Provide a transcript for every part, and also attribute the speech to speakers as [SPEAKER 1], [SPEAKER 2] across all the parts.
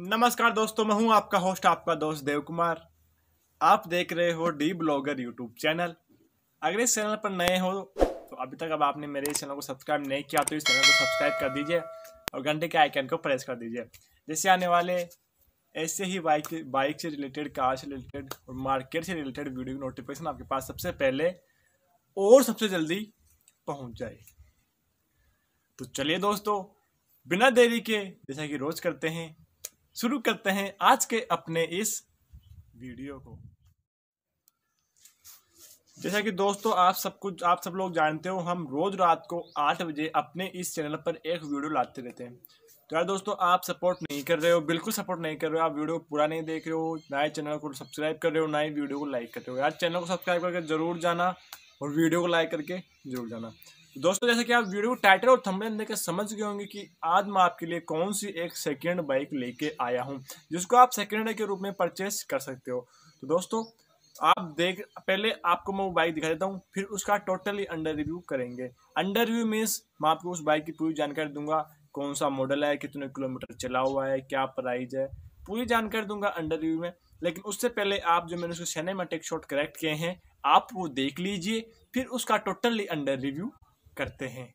[SPEAKER 1] नमस्कार दोस्तों मैं हूं आपका होस्ट आपका दोस्त देव कुमार आप देख रहे हो डी ब्लॉगर यूट्यूब चैनल अगर इस चैनल पर नए हो तो अभी तक अब आपने मेरे इस चैनल को सब्सक्राइब नहीं किया तो इस चैनल को सब्सक्राइब कर दीजिए और घंटे के आइकन को प्रेस कर दीजिए जैसे आने वाले ऐसे ही बाइक बाइक से रिलेटेड कार से रिलेटेड और मार्केट से रिलेटेड वीडियो की नोटिफिकेशन आपके पास सबसे पहले और सबसे जल्दी पहुंच जाए तो चलिए दोस्तों बिना देरी के जैसा कि रोज़ करते हैं शुरू करते हैं आज के अपने इस वीडियो को जैसा कि दोस्तों आप सब कुछ आप सब लोग जानते हो हम रोज रात को आठ बजे अपने इस चैनल पर एक वीडियो लाते रहते हैं तो यार दोस्तों आप सपोर्ट नहीं कर रहे हो बिल्कुल सपोर्ट नहीं कर रहे हो आप वीडियो पूरा नहीं देख रहे हो ना ही चैनल को सब्सक्राइब कर रहे हो ना ही वीडियो को लाइक कर रहे हो यार चैनल को सब्सक्राइब करके जरूर जाना और वीडियो को लाइक करके जरूर जाना दोस्तों जैसे कि आप वीडियो टाइटल और थंबनेल देखकर समझ गए होंगे कि आज मैं आपके लिए कौन सी एक सेकेंड बाइक लेके आया हूँ जिसको आप सेकेंड के रूप में परचेस कर सकते हो तो दोस्तों आप देख पहले आपको मैं वो बाइक दिखा देता हूँ फिर उसका टोटली अंडर रिव्यू करेंगे अंडर रिव्यू मीन्स मैं आपको उस बाइक की पूरी जानकारी दूंगा कौन सा मॉडल है कितने किलोमीटर चला हुआ है क्या प्राइज है पूरी जानकारी दूंगा अंडर रिव्यू में लेकिन उससे पहले आप जो मैंने उसको सिनेमेटिक शॉट करेक्ट किए हैं आप वो देख लीजिए फिर उसका टोटली अंडर रिव्यू करते हैं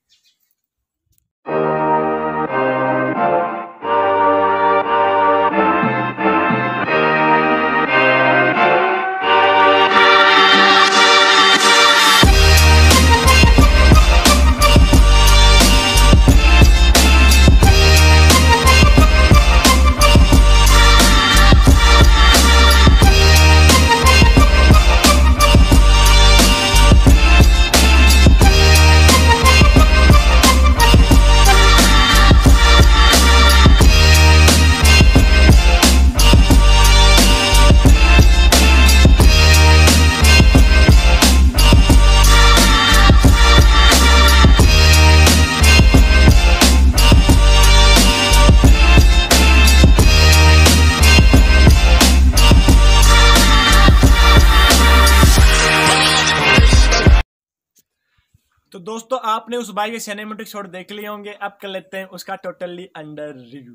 [SPEAKER 1] दोस्तों आपने उस बाइक के सिनेमेटिक शॉट देख लिए होंगे अब कर लेते हैं उसका totally under review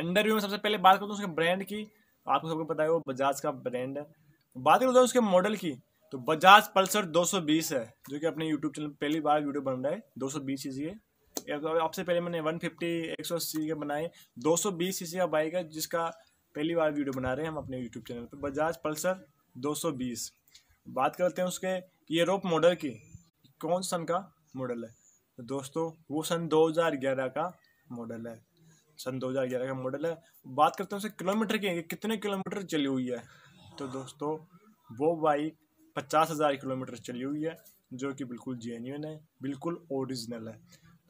[SPEAKER 1] under review में सबसे पहले बात करता हूँ उसके ब्रांड की आपको सबको पता है वो बजाज का ब्रांड है बात करता हूँ उसके मॉडल की तो बजाज पल्सर 220 है जो कि अपने यूट्यूब चैनल पहली बार वीडियो बन रहा है दो सौ है तो आपसे पहले मैंने एक सौ अस्सी के बनाए 220 सीसी का बाइक है जिसका पहली बार वीडियो बना रहे हैं हम अपने यूट्यूब चैनल पर बजाज पल्सर बीस बात करते हैं उसके ये रोप मॉडल की कौन सन का मॉडल है तो दोस्तों वो सन 2011 का मॉडल है सन 2011 का मॉडल है बात करते हैं उसे किलोमीटर की कि कितने किलोमीटर चली हुई है तो दोस्तों वो बाइक पचास हज़ार किलोमीटर चली हुई है जो कि बिल्कुल जेन्यून है बिल्कुल ओरिजिनल है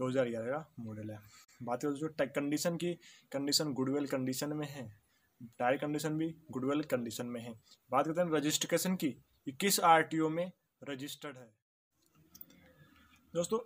[SPEAKER 1] 2011 का मॉडल है बात करें दोस्तों कंडीशन की कंडीशन गुडवेल कंडीशन में है टायर कंडीशन भी गुडवेल कंडीशन में है बात करते हैं रजिस्ट्रेशन की इक्कीस आर में रजिस्टर्ड है दोस्तों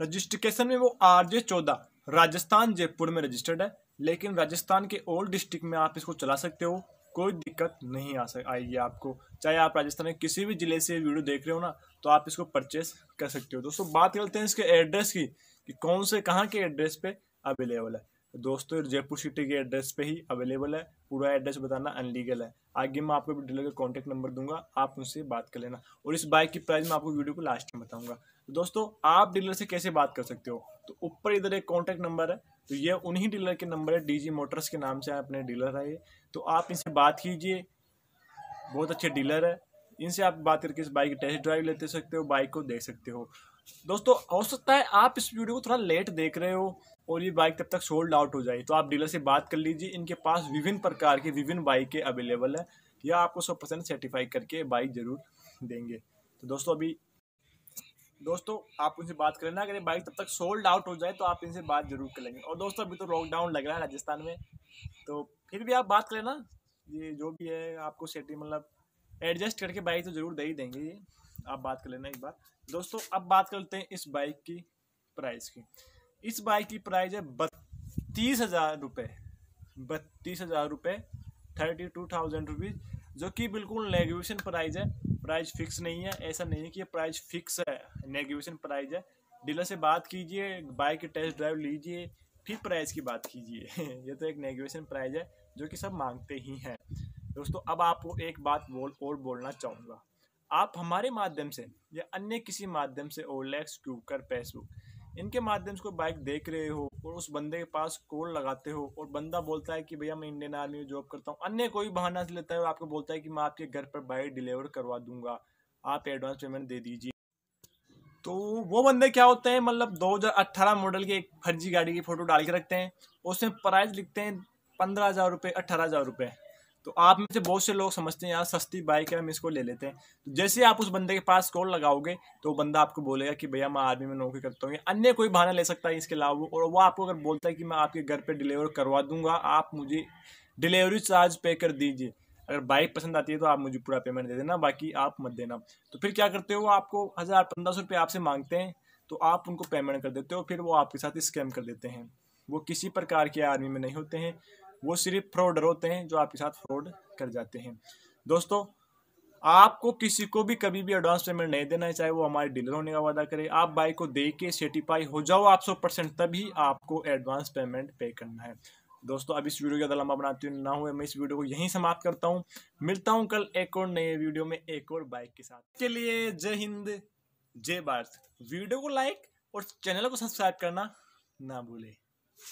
[SPEAKER 1] रजिस्ट्रिकेशन में वो आर जे चौदह राजस्थान जयपुर में रजिस्टर्ड है लेकिन राजस्थान के ओल्ड डिस्ट्रिक्ट में आप इसको चला सकते हो कोई दिक्कत नहीं आ सक आएगी आपको चाहे आप राजस्थान के किसी भी ज़िले से वीडियो देख रहे हो ना तो आप इसको परचेस कर सकते हो दोस्तों बात करते हैं इसके एड्रेस की कि कौन से कहाँ के एड्रेस पे अवेलेबल है दोस्तों जयपुर सिटी के एड्रेस पे ही अवेलेबल है पूरा एड्रेस बताना अनलीगल है आगे मैं आपको डीलर का कॉन्टैक्ट नंबर दूंगा आप उनसे बात कर लेना और इस बाइक की प्राइस मैं आपको वीडियो को लास्ट में बताऊंगा तो दोस्तों आप डीलर से कैसे बात कर सकते हो तो ऊपर इधर एक कॉन्टैक्ट नंबर है तो ये उन्हीं डीलर के नंबर है डीजी मोटर्स के नाम से अपने डीलर है ये तो आप इनसे बात कीजिए बहुत अच्छे डीलर है इनसे आप बात करके इस बाइक टेस्ट ड्राइव लेते सकते हो बाइक को देख सकते हो दोस्तों हो सकता है आप इस वीडियो को थोड़ा लेट देख रहे हो और ये बाइक तब तक सोल्ड आउट हो जाए तो आप डीलर से बात कर लीजिए इनके पास विभिन्न प्रकार की विभिन्न बाइकें अवेलेबल है या आपको सौ परसेंट सर्टिफाई करके बाइक ज़रूर देंगे तो दोस्तों अभी दोस्तों आप उनसे बात करें ना अगर ये बाइक तब तक सोल्ड आउट हो जाए तो आप इनसे बात जरूर कर लेंगे और दोस्तों अभी तो लॉकडाउन लग रहा है राजस्थान में तो फिर भी आप बात करें ना ये जो भी है आपको सेटिंग मतलब एडजस्ट करके बाइक तो ज़रूर दे ही देंगे ये आप बात कर लेना एक बार दोस्तों अब बात करते हैं इस बाइक की प्राइस की इस बाइक की प्राइस है बत्तीस हज़ार रुपये बत्तीस हज़ार रुपये थर्टी टू थाउजेंड रुपीज़ जो कि बिल्कुल नेगोशन प्राइस है प्राइस फिक्स नहीं है ऐसा नहीं है कि प्राइस फिक्स है नेगोशन प्राइस है डीलर से बात कीजिए बाइक की टेस्ट ड्राइव लीजिए फिर प्राइस की बात कीजिए ये तो एक नेगोशन प्राइस है जो कि सब मांगते ही हैं दोस्तों अब आपको एक बात बोल और बोलना चाहूँगा आप हमारे माध्यम से या अन्य किसी माध्यम से ओलेक्स क्यूकर फेसबुक इनके माध्यम से कोई बाइक देख रहे हो और उस बंदे के पास कोल लगाते हो और बंदा बोलता है कि भैया मैं इंडियन आर्मी में जॉब करता हूँ अन्य कोई बहाना से लेता है और आपको बोलता है कि मैं आपके घर पर बाइक डिलीवर करवा दूंगा आप एडवांस पेमेंट दे दीजिए तो वो बंदे क्या होते हैं मतलब 2018 मॉडल की एक फर्जी गाड़ी की फ़ोटो डाल के रखते हैं उसमें प्राइस लिखते हैं पंद्रह हज़ार रुपये अट्ठारह हज़ार रुपये तो आप में से बहुत से लोग समझते हैं यार सस्ती बाइक है हम इसको ले लेते हैं तो जैसे आप उस बंदे के पास कॉल लगाओगे तो वो बंदा आपको बोलेगा कि भैया मैं आर्मी में नौकरी करता हूँ अन्य कोई बहाना ले सकता है इसके अलावा और वो आपको अगर बोलता है कि मैं आपके घर पर डिलीवर करवा दूंगा आप मुझे डिलीवरी चार्ज पे कर दीजिए अगर बाइक पसंद आती है तो आप मुझे पूरा पेमेंट दे देना बाकी आप मत देना तो फिर क्या करते हो आपको हज़ार पंद्रह सौ रुपये आपसे मांगते हैं तो आप उनको पेमेंट कर देते हो फिर वो आपके साथ स्कैम कर देते हैं वो किसी प्रकार के आर्मी में नहीं होते हैं वो सिर्फ फ्रॉडर होते हैं जो आपके साथ फ्रॉड कर जाते हैं दोस्तों आपको किसी को भी कभी भी एडवांस पेमेंट नहीं देना है चाहे वो हमारे डीलर होने का वादा करे आप बाइक को दे के सर्टिफाई हो जाओ आप सौ परसेंट तभी आपको एडवांस पेमेंट पे करना है दोस्तों अब इस वीडियो का लंबा बनाती हूँ ना हुए मैं इस वीडियो को यहीं समाप्त करता हूँ मिलता हूँ कल एक और नए वीडियो में एक और बाइक के साथ के लिए जय हिंद जय भारत वीडियो को लाइक और चैनल को सब्सक्राइब करना ना भूलें